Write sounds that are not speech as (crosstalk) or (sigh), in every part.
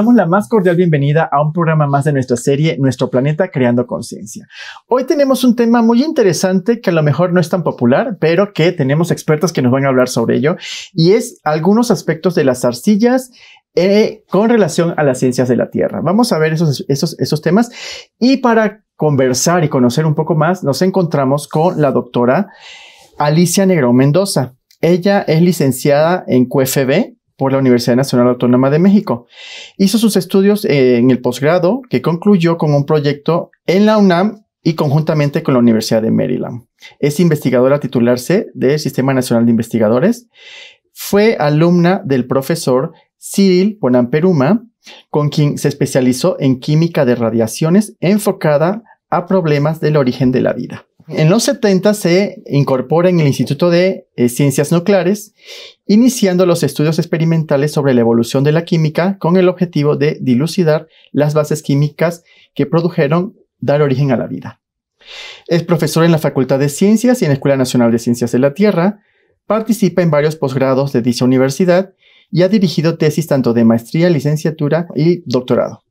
damos la más cordial bienvenida a un programa más de nuestra serie Nuestro Planeta Creando Conciencia. Hoy tenemos un tema muy interesante que a lo mejor no es tan popular, pero que tenemos expertos que nos van a hablar sobre ello, y es algunos aspectos de las arcillas eh, con relación a las ciencias de la Tierra. Vamos a ver esos, esos, esos temas y para conversar y conocer un poco más, nos encontramos con la doctora Alicia Negro Mendoza. Ella es licenciada en QFB, por la Universidad Nacional Autónoma de México. Hizo sus estudios eh, en el posgrado que concluyó con un proyecto en la UNAM y conjuntamente con la Universidad de Maryland. Es investigadora titularse del Sistema Nacional de Investigadores. Fue alumna del profesor Cyril Bonamperuma, con quien se especializó en química de radiaciones enfocada a problemas del origen de la vida. En los 70 se incorpora en el Instituto de eh, Ciencias Nucleares, iniciando los estudios experimentales sobre la evolución de la química con el objetivo de dilucidar las bases químicas que produjeron dar origen a la vida. Es profesor en la Facultad de Ciencias y en la Escuela Nacional de Ciencias de la Tierra, participa en varios posgrados de dicha universidad y ha dirigido tesis tanto de maestría, licenciatura y doctorado.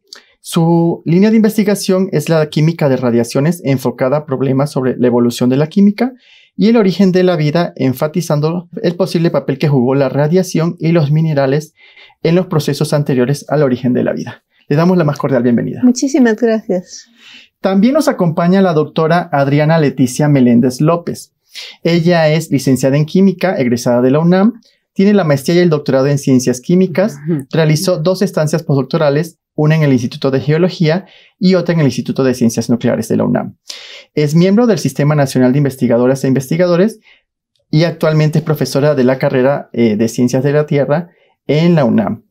Su línea de investigación es la química de radiaciones enfocada a problemas sobre la evolución de la química y el origen de la vida, enfatizando el posible papel que jugó la radiación y los minerales en los procesos anteriores al origen de la vida. Le damos la más cordial bienvenida. Muchísimas gracias. También nos acompaña la doctora Adriana Leticia Meléndez López. Ella es licenciada en química, egresada de la UNAM, tiene la maestría y el doctorado en ciencias químicas, realizó dos estancias postdoctorales una en el Instituto de Geología y otra en el Instituto de Ciencias Nucleares de la UNAM. Es miembro del Sistema Nacional de Investigadoras e Investigadores y actualmente es profesora de la carrera eh, de Ciencias de la Tierra en la UNAM.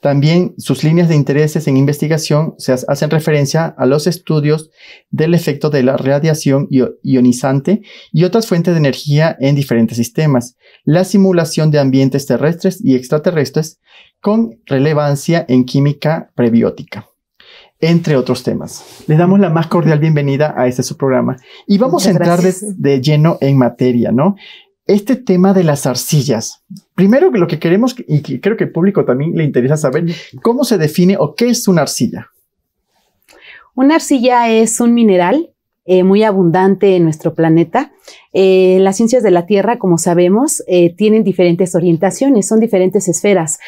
También sus líneas de intereses en investigación se hacen referencia a los estudios del efecto de la radiación ionizante y otras fuentes de energía en diferentes sistemas, la simulación de ambientes terrestres y extraterrestres con relevancia en química prebiótica entre otros temas. Le damos la más cordial bienvenida a este subprograma programa y vamos a entrar de, lleno en materia, ¿no? este tema de las arcillas. Primero, lo que queremos, y creo que el público también le interesa saber, ¿cómo se define o qué es una arcilla? Una arcilla es un mineral eh, muy abundante en nuestro planeta. Eh, las ciencias de la Tierra, como sabemos, eh, tienen diferentes orientaciones, son diferentes esferas.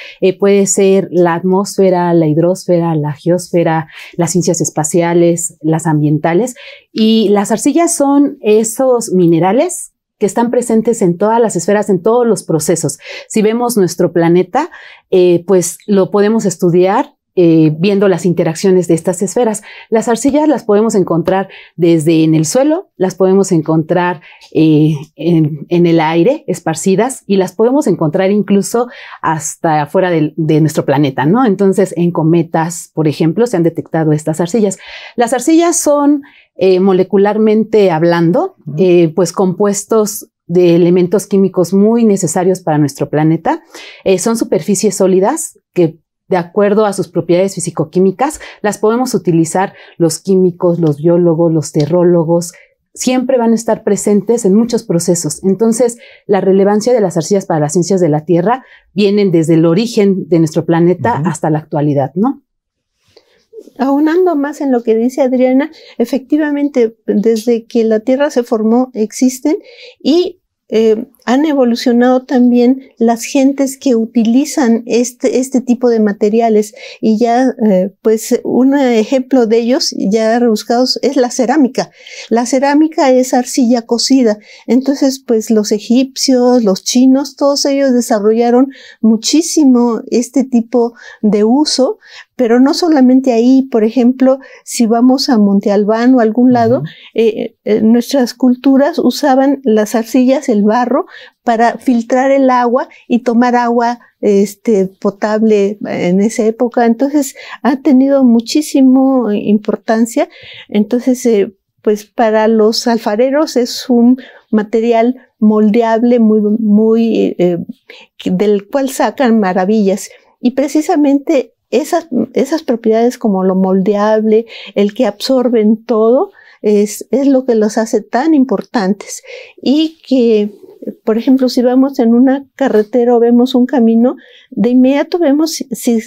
puede ser la atmósfera, la hidrosfera, la geosfera, las ciencias espaciales, las ambientales. Y las arcillas son esos minerales que están presentes en todas las esferas, en todos los procesos. Si vemos nuestro planeta, eh, pues lo podemos estudiar eh, viendo las interacciones de estas esferas. Las arcillas las podemos encontrar desde en el suelo, las podemos encontrar eh, en, el aire, esparcidas, y las podemos encontrar incluso hasta afuera de, nuestro planeta, ¿no? Entonces, en cometas, por ejemplo, se han detectado estas arcillas. Las arcillas son eh, molecularmente hablando, pues compuestos de elementos químicos muy necesarios para nuestro planeta. son superficies sólidas que de acuerdo a sus propiedades fisicoquímicas, las podemos utilizar los químicos, los biólogos, los terrólogos, siempre van a estar presentes en muchos procesos. Entonces, la relevancia de las arcillas para las ciencias de la Tierra vienen desde el origen de nuestro planeta hasta la actualidad, ¿no? Aunando más en lo que dice Adriana, efectivamente, desde que la Tierra se formó existen y eh, han evolucionado también las gentes que utilizan este, este tipo de materiales y ya eh, pues un ejemplo de ellos ya rebuscados es la cerámica. La cerámica es arcilla cocida, entonces pues los egipcios, los chinos, todos ellos desarrollaron muchísimo este tipo de uso, pero no solamente ahí, por ejemplo, si vamos a Monte Albán o algún lado, eh, eh, nuestras culturas usaban las arcillas, el barro, para filtrar el agua y tomar agua este, potable en esa época. Entonces ha tenido muchísima importancia. Entonces, eh, pues para los alfareros es un material moldeable muy, muy, eh, del cual sacan maravillas. Y precisamente esas, propiedades como lo moldeable, el que absorben todo, es, es, lo que los hace tan importantes y que por ejemplo, si vamos en una carretera o vemos un camino, de inmediato vemos si,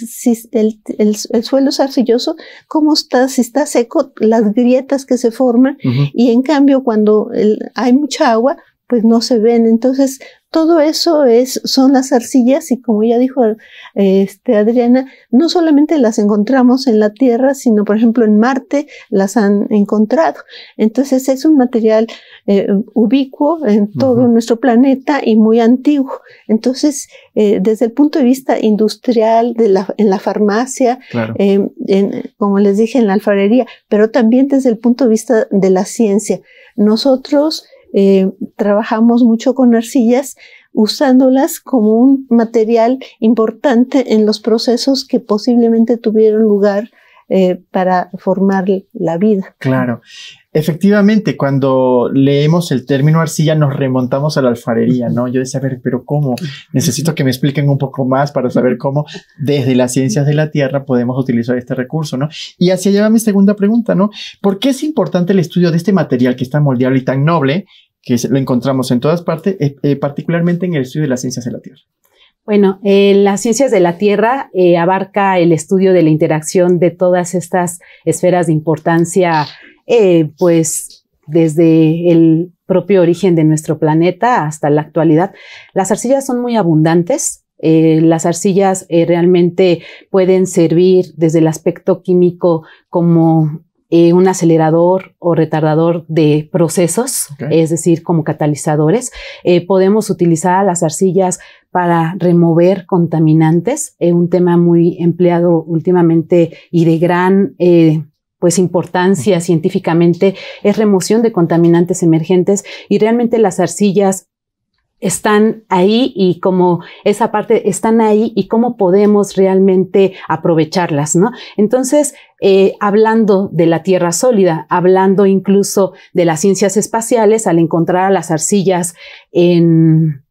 el, suelo es arcilloso, cómo está, si está seco, las grietas que se forman. Y en cambio, cuando hay mucha agua, pues no se ven. Entonces, todo eso es, son las arcillas y como ya dijo este, Adriana, no solamente las encontramos en la Tierra, sino por ejemplo en Marte las han encontrado. Entonces es un material eh, ubicuo en todo nuestro planeta y muy antiguo. Entonces, eh, desde el punto de vista industrial, de la, en la farmacia, em, en, como les dije, en la alfarería, pero también desde el punto de vista de la ciencia. Nosotros eh, trabajamos mucho con arcillas usándolas como un material importante en los procesos que posiblemente tuvieron lugar eh, para formar la vida. Claro. Efectivamente, cuando leemos el término arcilla nos remontamos a la alfarería, ¿no? Yo de saber pero ¿cómo? Necesito que me expliquen un poco más para saber cómo desde las ciencias de la Tierra podemos utilizar este recurso, ¿no? Y hacia allá va mi segunda pregunta, ¿no? ¿Por qué es importante el estudio de este material que es tan moldeable y tan noble, que lo encontramos en todas partes, eh, eh, particularmente en el estudio de las ciencias de la Tierra? Bueno, eh, las ciencias de la Tierra eh, abarca el estudio de la interacción de todas estas esferas de importancia, eh, pues desde el propio origen de nuestro planeta hasta la actualidad. Las arcillas son muy abundantes. las arcillas realmente pueden servir desde el aspecto químico como eh, un acelerador o retardador de procesos, es decir, como catalizadores. Eh, podemos utilizar las arcillas para remover contaminantes, Es eh, un tema muy empleado últimamente y de gran pues importancia científicamente es remoción de contaminantes emergentes y realmente las arcillas están ahí y como esa parte están ahí y cómo podemos realmente aprovecharlas, ¿no? Entonces, eh, hablando de la tierra sólida, hablando incluso de las ciencias espaciales, al encontrar a las arcillas en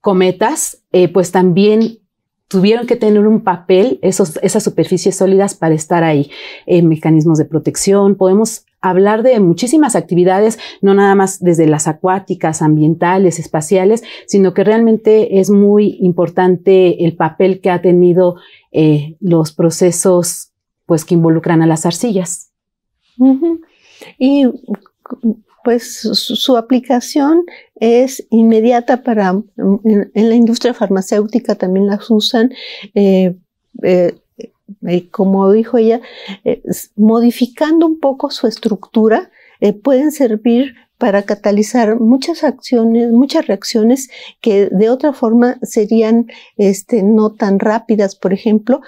cometas, eh, pues también tuvieron que tener un papel esas superficies sólidas para estar ahí. en eh, mecanismos de protección, podemos hablar de muchísimas actividades, no nada más desde las acuáticas, ambientales, espaciales, sino que realmente es muy importante el papel que ha tenido eh, los procesos pues, que involucran a las arcillas. Y pues su, aplicación es inmediata para, en, la industria farmacéutica también las usan. Eh, eh, como dijo ella, eh, modificando un poco su estructura, eh, pueden servir para catalizar muchas acciones, muchas reacciones que de otra forma serían este, no tan rápidas, por ejemplo,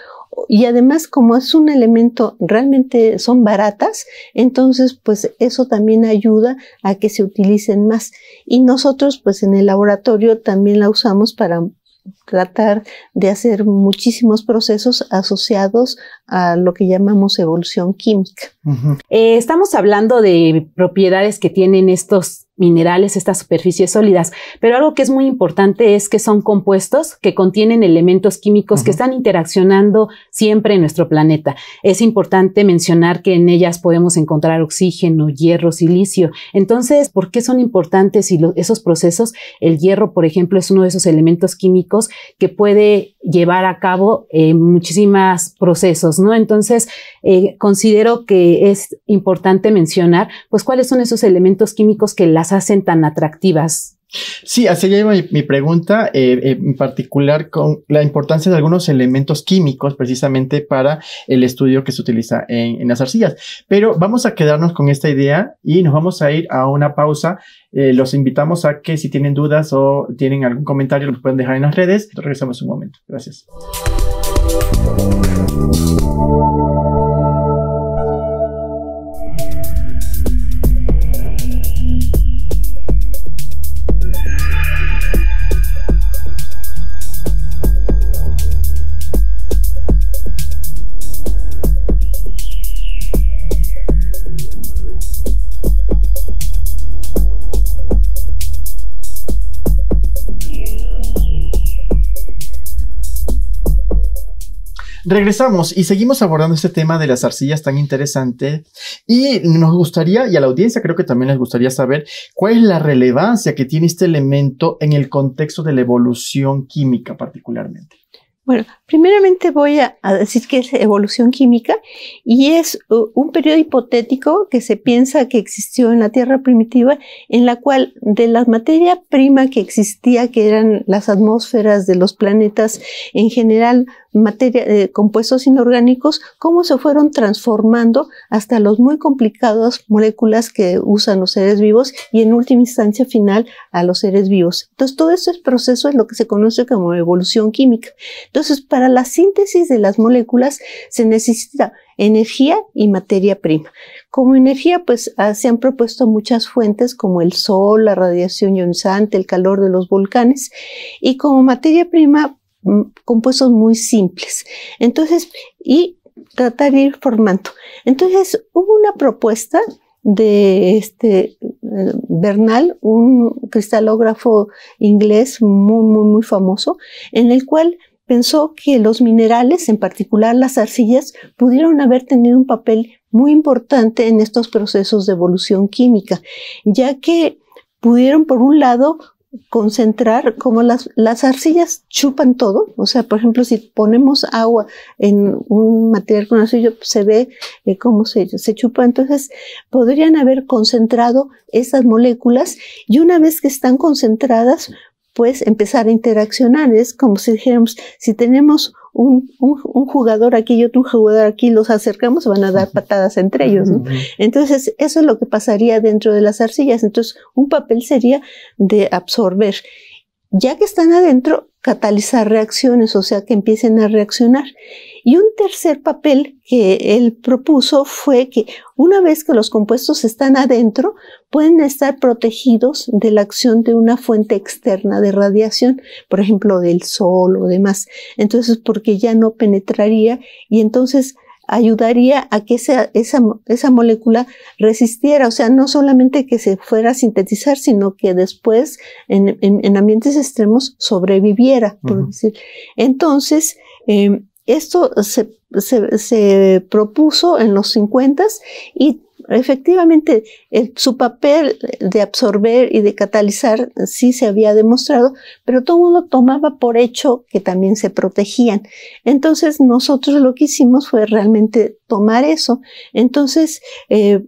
y además como es un elemento realmente son baratas, entonces pues eso también ayuda a que se utilicen más. Y nosotros pues en el laboratorio también la usamos para tratar de hacer muchísimos procesos asociados a lo que llamamos evolución química. Eh, estamos hablando de propiedades que tienen estos minerales, estas superficies sólidas. Pero algo que es muy importante es que son compuestos que contienen elementos químicos que están interaccionando siempre en nuestro planeta. Es importante mencionar que en ellas podemos encontrar oxígeno, hierro, silicio. Entonces, ¿por qué son importantes esos procesos? El hierro, por ejemplo, es uno de esos elementos químicos que puede llevar a cabo eh, muchísimas muchísimos procesos, ¿no? Entonces, eh, considero que es importante mencionar, pues, cuáles son esos elementos químicos que las hacen tan atractivas Sí, así lleva mi, pregunta, eh, eh, en particular con la importancia de algunos elementos químicos precisamente para el estudio que se utiliza en, las arcillas. Pero vamos a quedarnos con esta idea y nos vamos a ir a una pausa. Eh, los invitamos a que si tienen dudas o tienen algún comentario lo pueden dejar en las redes. Regresamos un momento. Gracias. Regresamos y seguimos abordando este tema de las arcillas tan interesante y nos gustaría, y a la audiencia creo que también les gustaría saber cuál es la relevancia que tiene este elemento en el contexto de la evolución química particularmente. Bueno, primeramente voy a, decir que es evolución química y es uh, un periodo hipotético que se piensa que existió en la Tierra primitiva, en la cual de la materia prima que existía, que eran las atmósferas de los planetas en general, materia, eh, compuestos inorgánicos, cómo se fueron transformando hasta las muy complicadas moléculas que usan los seres vivos y en última instancia final a los seres vivos. Entonces todo ese proceso es lo que se conoce como evolución química. Entonces, para la síntesis de las moléculas se necesita energía y materia prima. Como energía, pues ah, se han propuesto muchas fuentes como el sol, la radiación ionizante, el calor de los volcanes y como materia prima mm, compuestos muy simples. Entonces, y tratar de ir formando. Entonces, hubo una propuesta de este eh, Bernal, un cristalógrafo inglés muy, muy, muy famoso, en el cual pensó que los minerales, en particular las arcillas, pudieron haber tenido un papel muy importante en estos procesos de evolución química, ya que pudieron, por un lado, concentrar, como las, las, arcillas chupan todo, o sea, por ejemplo, si ponemos agua en un material con arcillo, pues, se ve eh, cómo se, se chupa, entonces podrían haber concentrado esas moléculas y una vez que están concentradas, pues empezar a interaccionar. Es como si dijéramos, si tenemos un, jugador aquí y otro jugador aquí, los acercamos, van a dar patadas entre ellos. Entonces, eso es lo que pasaría dentro de las arcillas. Entonces, un papel sería de absorber. Ya que están adentro, catalizar reacciones, o sea, que empiecen a reaccionar. Y un tercer papel que él propuso fue que una vez que los compuestos están adentro, pueden estar protegidos de la acción de una fuente externa de radiación, por ejemplo, del sol o demás. Entonces, porque ya no penetraría y entonces ayudaría a que esa, esa, molécula resistiera, o sea, no solamente que se fuera a sintetizar, sino que después en, en, ambientes extremos sobreviviera. Por decir. Entonces, eh, esto se, se, se, propuso en los 50 y Efectivamente, su papel de absorber y de catalizar sí se había demostrado, pero todo mundo tomaba por hecho que también se protegían. Entonces, nosotros lo que hicimos fue realmente tomar eso. Entonces, eh,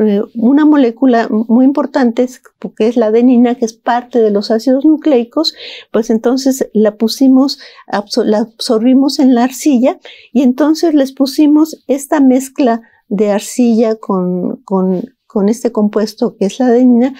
eh, una molécula muy importante, que es la adenina, que es parte de los ácidos nucleicos, pues entonces la pusimos, la absorbimos en la arcilla y entonces les pusimos esta mezcla de arcilla con, con con este compuesto que es la adenina,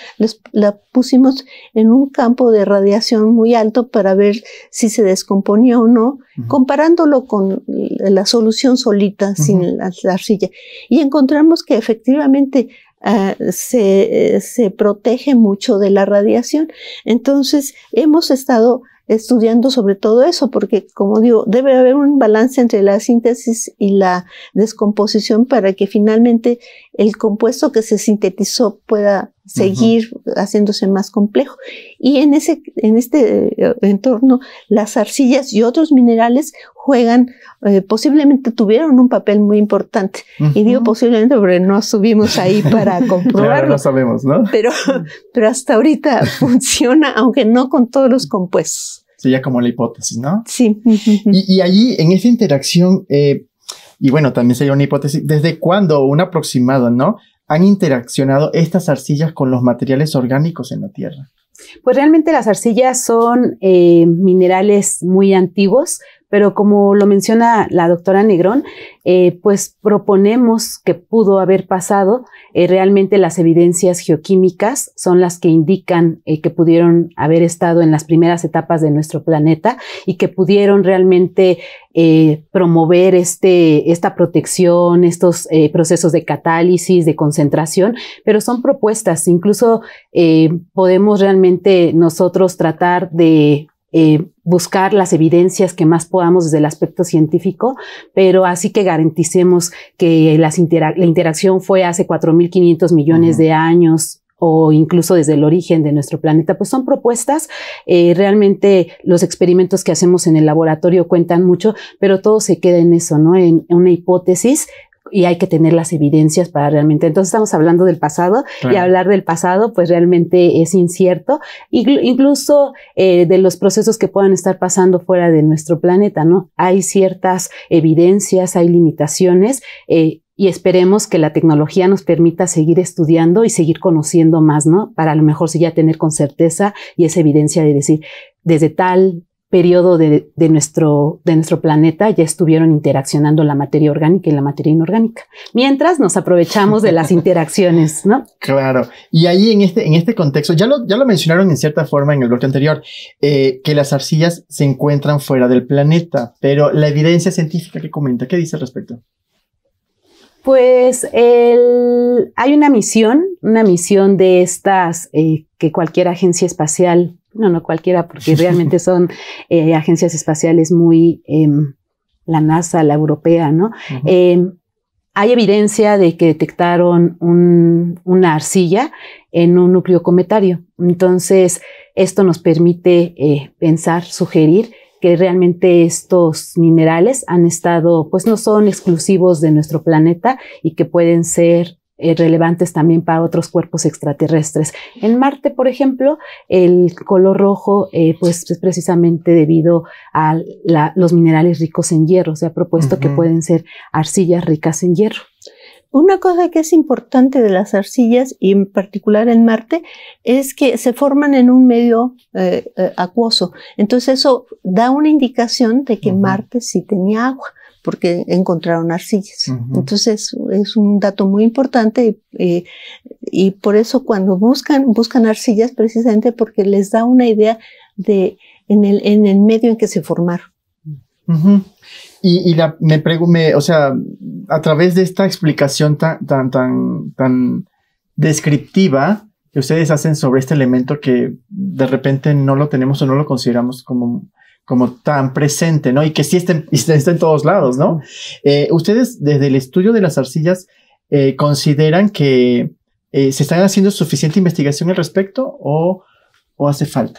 la pusimos en un campo de radiación muy alto para ver si se descomponía o no, comparándolo con la solución solita sin la, arcilla. Y encontramos que efectivamente ah, se, eh, se protege mucho de la radiación. Entonces, hemos estado estudiando sobre todo eso, porque como digo, debe haber un balance entre la síntesis y la descomposición para que finalmente el compuesto que se sintetizó pueda seguir haciéndose más complejo. Y en, ese, en este eh, entorno, las arcillas y otros minerales juegan, eh, posiblemente tuvieron un papel muy importante. Y digo posiblemente porque no subimos ahí (laughs) para comprobarlo. no sabemos, ¿no? Pero, pero hasta ahorita (laughs) funciona, aunque no con todos los compuestos. Sería como la hipótesis, ¿no? Sí. Y, allí, en esa interacción, eh, y bueno, también sería una hipótesis, ¿desde cuándo un aproximado, no? Han interaccionado estas arcillas con los materiales orgánicos en la Tierra. Pues realmente las arcillas son eh, minerales muy antiguos, pero como lo menciona la doctora Negrón, eh, pues proponemos que pudo haber pasado. Eh, realmente las evidencias geoquímicas son las que indican eh, que pudieron haber estado en las primeras etapas de nuestro planeta y que pudieron realmente promover este, esta protección, estos procesos de catálisis, de concentración, pero son propuestas. Incluso podemos realmente nosotros tratar de eh, buscar las evidencias que más podamos desde el aspecto científico, pero así que garanticemos que la interacción fue hace 4.500 millones de años o incluso desde el origen de nuestro planeta, pues son propuestas. Eh, realmente los experimentos que hacemos en el laboratorio cuentan mucho, pero todo se queda en eso, ¿no? en una hipótesis y hay que tener las evidencias para realmente. Entonces estamos hablando del pasado y hablar del pasado pues realmente es incierto, incluso eh, de los procesos que puedan estar pasando fuera de nuestro planeta, ¿no? Hay ciertas evidencias, hay limitaciones. Eh, y esperemos que la tecnología nos permita seguir estudiando y seguir conociendo más, ¿no? Para a lo mejor sí ya tener con certeza y esa evidencia de decir, desde tal periodo de, nuestro, de nuestro planeta ya estuvieron interaccionando la materia orgánica y la materia inorgánica, mientras nos aprovechamos de las (laughs) interacciones, ¿no? Claro, y ahí en este, en este contexto, ya lo, ya lo mencionaron en cierta forma en el bloque anterior, eh, que las arcillas se encuentran fuera del planeta, pero la evidencia científica que comenta, ¿qué dice al respecto? Pues hay una misión, una misión de estas eh, que cualquier agencia espacial no, no cualquiera, porque (laughs) realmente son eh, agencias espaciales muy, em, la NASA, la europea, ¿no? Em, hay evidencia de que detectaron una arcilla en un núcleo cometario. Entonces, esto nos permite eh, pensar, sugerir que realmente estos minerales han estado, pues no son exclusivos de nuestro planeta y que pueden ser eh, relevantes también para otros cuerpos extraterrestres. En Marte, por ejemplo, el color rojo eh, pues es precisamente debido a los minerales ricos en hierro. Se ha propuesto que pueden ser arcillas ricas en hierro. Una cosa que es importante de las arcillas y en particular en Marte es que se forman en un medio eh, acuoso. Entonces eso da una indicación de que Marte sí tenía agua porque encontraron arcillas. Entonces es un dato muy importante eh, y por eso cuando buscan, buscan arcillas precisamente porque les da una idea de en el, en el medio en que se formaron. Y, me pregunto, o sea, a través de esta explicación tan, tan, tan, tan descriptiva, que ustedes hacen sobre este elemento que de repente no lo tenemos o no lo consideramos como como tan presente, ¿no? Y que sí está en todos lados, ¿no? Eh, ustedes desde el estudio de las arcillas eh, consideran que eh, se están haciendo suficiente investigación al respecto o, o hace falta.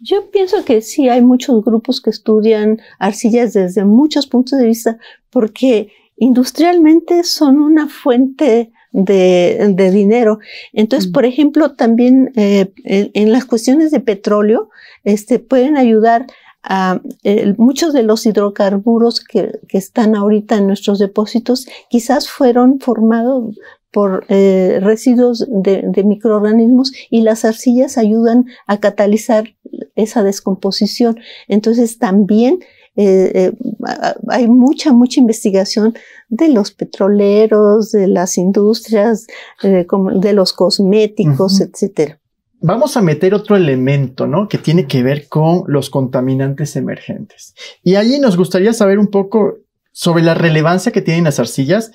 Yo pienso que sí, hay muchos grupos que estudian arcillas desde muchos puntos de vista porque industrialmente son una fuente de, dinero. Entonces, por ejemplo, también eh, en, las cuestiones de petróleo, este, pueden ayudar a muchos de los hidrocarburos que, están ahorita en nuestros depósitos, quizás fueron formados por eh, residuos de, microorganismos y las arcillas ayudan a catalizar esa descomposición. Entonces también eh, hay mucha, mucha investigación de los petroleros, de las industrias, eh, de los cosméticos, etcétera. Vamos a meter otro elemento, ¿no? Que tiene que ver con los contaminantes emergentes. Y allí nos gustaría saber un poco sobre la relevancia que tienen las arcillas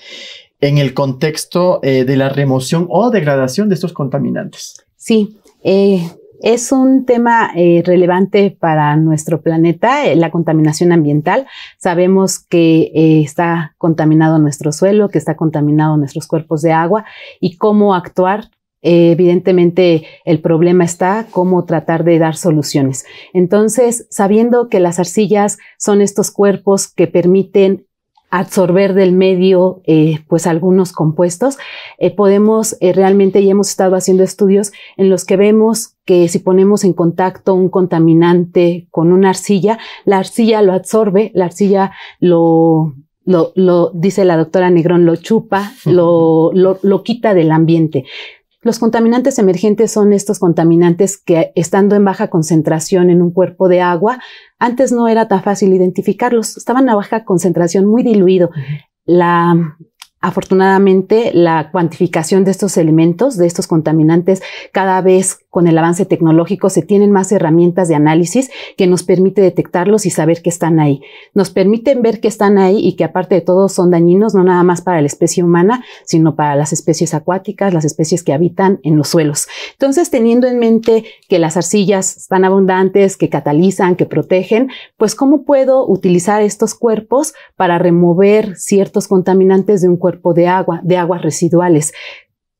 en el contexto eh, de la remoción o degradación de estos contaminantes. Sí, eh, es un tema eh, relevante para nuestro planeta, eh, la contaminación ambiental. Sabemos que eh, está contaminado nuestro suelo, que está contaminado nuestros cuerpos de agua y cómo actuar. evidentemente el problema está cómo tratar de dar soluciones. Entonces, sabiendo que las arcillas son estos cuerpos que permiten absorber del medio eh, pues algunos compuestos, eh, podemos eh, realmente y hemos estado haciendo estudios en los que vemos que si ponemos en contacto un contaminante con una arcilla, la arcilla lo absorbe, la arcilla lo, lo, dice la doctora Negrón, lo chupa, lo, lo, lo quita del ambiente. Los contaminantes emergentes son estos contaminantes que, estando en baja concentración en un cuerpo de agua, antes no era tan fácil identificarlos, estaban a baja concentración, muy diluido. La Afortunadamente, la cuantificación de estos elementos, de estos contaminantes, cada vez con el avance tecnológico se tienen más herramientas de análisis que nos permite detectarlos y saber que están ahí. Nos permiten ver que están ahí y que aparte de todo son dañinos no nada más para la especie humana, sino para las especies acuáticas, las especies que habitan en los suelos. Entonces, teniendo en mente que las arcillas están abundantes, que catalizan, que protegen, pues cómo puedo utilizar estos cuerpos para remover ciertos contaminantes de un cuerpo de agua, de aguas residuales.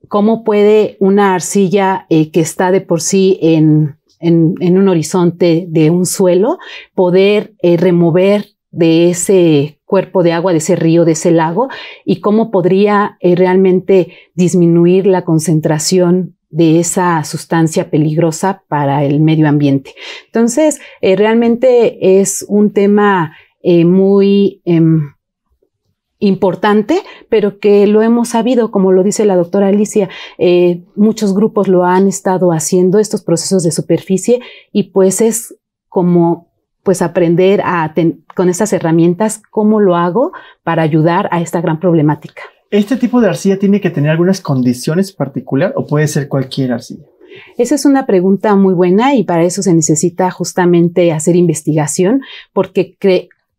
¿Cómo puede una arcilla eh, que está de por sí en, en, un horizonte de un suelo poder eh, remover de ese cuerpo de agua, de ese río, de ese lago, y cómo podría eh, realmente disminuir la concentración de esa sustancia peligrosa para el medio ambiente. Entonces, realmente es un tema muy em, importante, pero que lo hemos sabido, como lo dice la doctora Alicia, eh, muchos grupos lo han estado haciendo, estos procesos de superficie, y pues es como pues aprender a con estas herramientas cómo lo hago para ayudar a esta gran problemática. ¿Este tipo de arcilla tiene que tener algunas condiciones particulares o puede ser cualquier arcilla? Esa es una pregunta muy buena y para eso se necesita justamente hacer investigación porque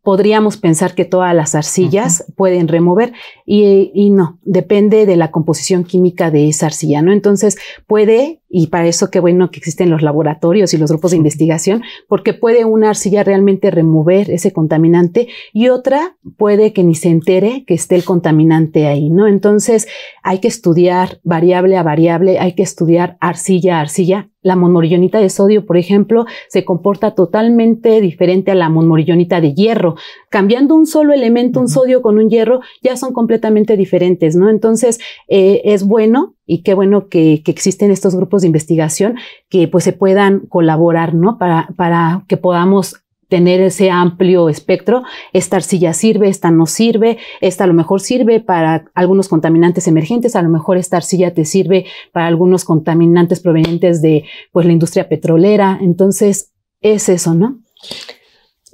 podríamos pensar que todas las arcillas pueden remover y, y, no, depende de la composición química de esa arcilla, ¿no? Entonces puede y para eso qué bueno que existen los laboratorios y los grupos de investigación, porque puede una arcilla realmente remover ese contaminante y otra puede que ni se entere que esté el contaminante ahí, ¿no? Entonces hay que estudiar variable a variable, hay que estudiar arcilla a arcilla. La monmorillonita de sodio, por ejemplo, se comporta totalmente diferente a la monmorillonita de hierro cambiando un solo elemento, un sodio con un hierro, ya son completamente diferentes, ¿no? Entonces, eh, es bueno y qué bueno que, existen estos grupos de investigación que pues se puedan colaborar, ¿no? Para, para que podamos tener ese amplio espectro. Esta arcilla sirve, esta no sirve, esta a lo mejor sirve para algunos contaminantes emergentes, a lo mejor esta arcilla te sirve para algunos contaminantes provenientes de pues la industria petrolera. Entonces, es eso, ¿no?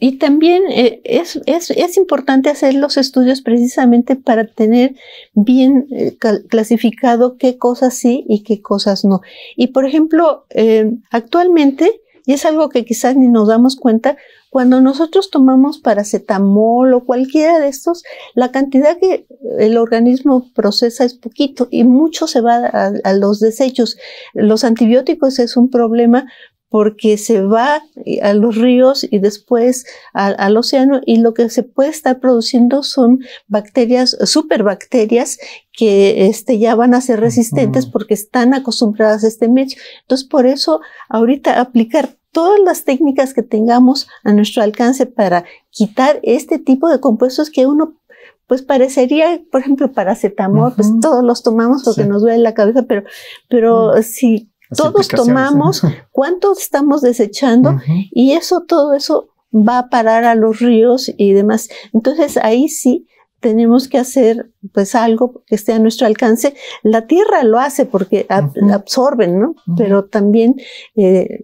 y también eh, es, importante hacer los estudios precisamente para tener bien eh, clasificado qué cosas sí y qué cosas no. Y por ejemplo, eh, actualmente, y es algo que quizás ni nos damos cuenta, cuando nosotros tomamos paracetamol o cualquiera de estos, la cantidad que el organismo procesa es poquito y mucho se va a, a los desechos. Los antibióticos es un problema porque se va eh, a los ríos y después al océano y lo que se puede estar produciendo son bacterias, superbacterias que este, ya van a ser resistentes porque están acostumbradas a este medio. Entonces, por eso ahorita aplicar todas las técnicas que tengamos a nuestro alcance para quitar este tipo de compuestos que uno pues parecería, por ejemplo, paracetamol, pues todos los tomamos porque que nos duele la cabeza, pero, pero si todos pues tomamos, cuántos estamos desechando y eso, todo eso va a parar a los ríos y demás. Entonces ahí sí tenemos que hacer pues algo que esté a nuestro alcance. La tierra lo hace porque absorben, ¿no? Pero también, eh,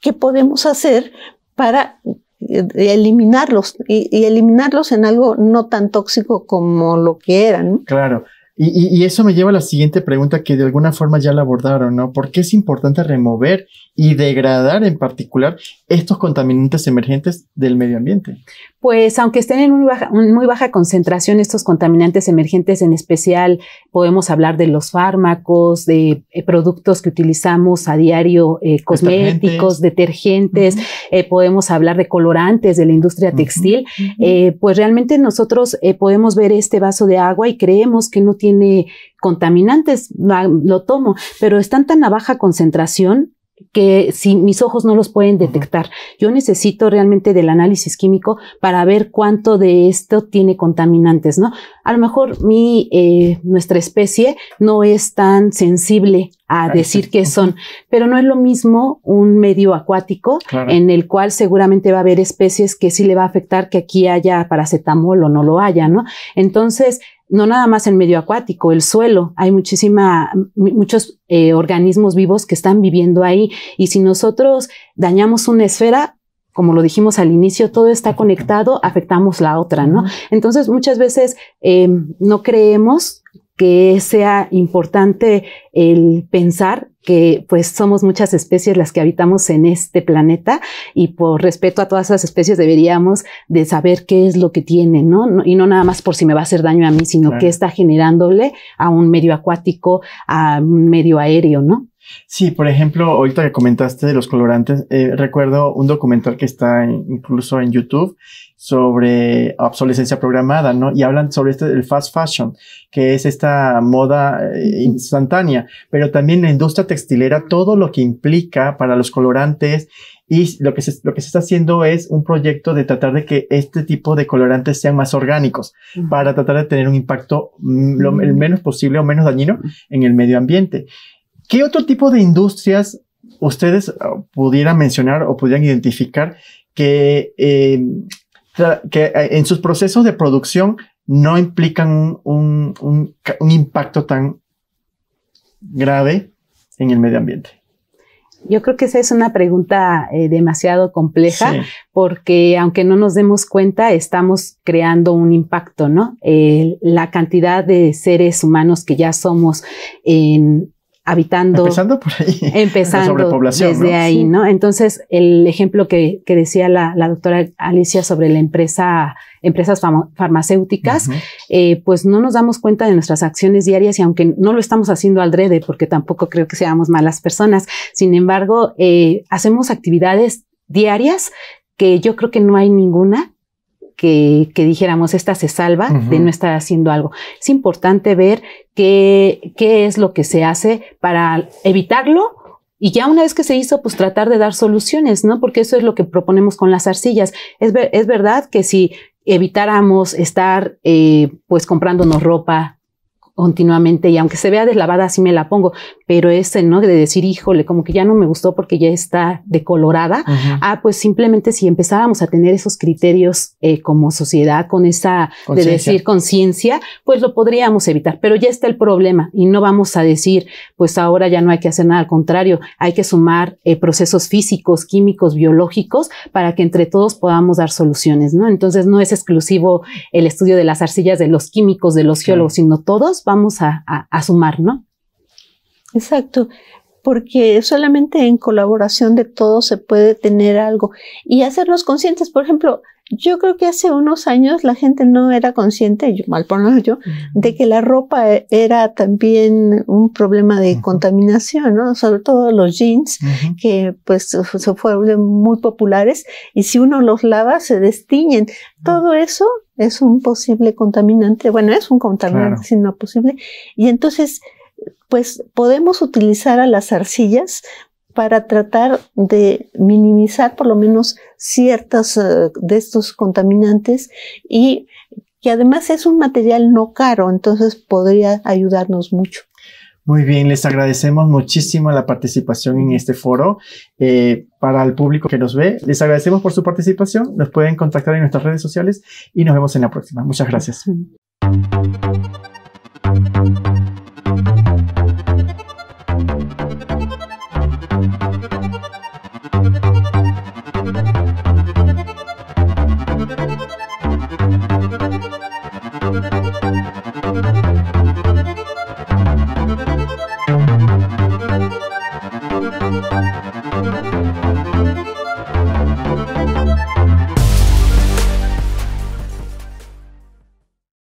¿qué podemos hacer para eh, eliminarlos y, y, eliminarlos en algo no tan tóxico como lo que eran. Claro, y, eso me lleva a la siguiente pregunta que de alguna forma ya la abordaron, ¿no? ¿Por qué es importante remover y degradar en particular estos contaminantes emergentes del medio ambiente? Pues aunque estén en muy baja, muy baja concentración estos contaminantes emergentes, en especial podemos hablar de los fármacos, de eh, productos que utilizamos a diario, eh, cosméticos, detergentes, eh, podemos hablar de colorantes de la industria textil, pues realmente nosotros podemos ver este vaso de agua y creemos que no tiene tiene contaminantes, lo tomo, pero están tan a baja concentración que si mis ojos no los pueden detectar. Yo necesito realmente del análisis químico para ver cuánto de esto tiene contaminantes, ¿no? A lo mejor mi, eh, nuestra especie no es tan sensible a decir que son, pero no es lo mismo un medio acuático en el cual seguramente va a haber especies que sí le va a afectar que aquí haya paracetamol o no lo haya, ¿no? Entonces, no nada más en medio acuático, el suelo, hay muchísima, muchos eh, organismos vivos que están viviendo ahí y si nosotros dañamos una esfera, como lo dijimos al inicio, todo está conectado, afectamos la otra, ¿no? Entonces muchas veces eh, no creemos que sea importante el pensar que pues somos muchas especies las que habitamos en este planeta y por respeto a todas esas especies deberíamos de saber qué es lo que tiene ¿no? y no nada más por si me va a hacer daño a mí, sino que qué está generándole a un medio acuático, a un medio aéreo, ¿no? Sí, por ejemplo, ahorita que comentaste de los colorantes, eh, recuerdo un documental que está incluso en YouTube sobre obsolescencia programada, ¿no? Y hablan sobre este, el fast fashion, que es esta moda eh, instantánea, pero también la industria textilera, todo lo que implica para los colorantes y lo que, se, lo que se está haciendo es un proyecto de tratar de que este tipo de colorantes sean más orgánicos para tratar de tener un impacto mm, lo, el menos posible o menos dañino en el medio ambiente. ¿Qué otro tipo de industrias ustedes ah, pudieran mencionar o pudieran identificar que, eh, que eh, en sus procesos de producción no implican un, impacto tan grave en el medio ambiente? Yo creo que esa es una pregunta eh, demasiado compleja porque aunque no nos demos cuenta, estamos creando un impacto, ¿no? la cantidad de seres humanos que ya somos en, habitando. Empezando por ahí. (laughs) Empezando desde ahí, ¿no? Entonces, el ejemplo que, que decía la, la, doctora Alicia sobre la empresa, empresas farmacéuticas, eh, pues no nos damos cuenta de nuestras acciones diarias y aunque no lo estamos haciendo al drede, porque tampoco creo que seamos malas personas, sin embargo, eh, hacemos actividades diarias que yo creo que no hay ninguna que, dijéramos, esta se salva de no estar haciendo algo. Es importante ver qué, qué es lo que se hace para evitarlo y ya una vez que se hizo, pues tratar de dar soluciones, ¿no? Porque eso es lo que proponemos con las arcillas. Es, es verdad que si evitáramos estar, eh, pues, comprándonos ropa continuamente y aunque se vea deslavada así me la pongo, pero ese, ¿no? De decir, híjole, como que ya no me gustó porque ya está decolorada. Ah, pues simplemente si empezáramos a tener esos criterios eh, como sociedad con esa, de decir conciencia, pues lo podríamos evitar, pero ya está el problema y no vamos a decir, pues ahora ya no hay que hacer nada, al contrario, hay que sumar eh, procesos físicos, químicos, biológicos para que entre todos podamos dar soluciones, ¿no? Entonces no es exclusivo el estudio de las arcillas de los químicos, de los geólogos, sino todos vamos a, sumar, ¿no? Exacto, porque solamente en colaboración de todos se puede tener algo y hacernos conscientes. Por ejemplo, yo creo que hace unos años la gente no era consciente, mal por no yo, de que la ropa e, era también un problema de contaminación, ¿no? Sobre todo los jeans, que pues se fueron muy populares y si uno los lava se destiñen. Todo eso es un posible contaminante, bueno, es un contaminante, si no posible. Y entonces, pues podemos utilizar a las arcillas para tratar de minimizar por lo menos ciertos eh, de estos contaminantes y que además es un material no caro, entonces podría ayudarnos mucho. Muy bien, les agradecemos muchísimo la participación en este foro. Eh, para el público que nos ve, les agradecemos por su participación. Nos pueden contactar en nuestras redes sociales y nos vemos en la próxima. Muchas gracias.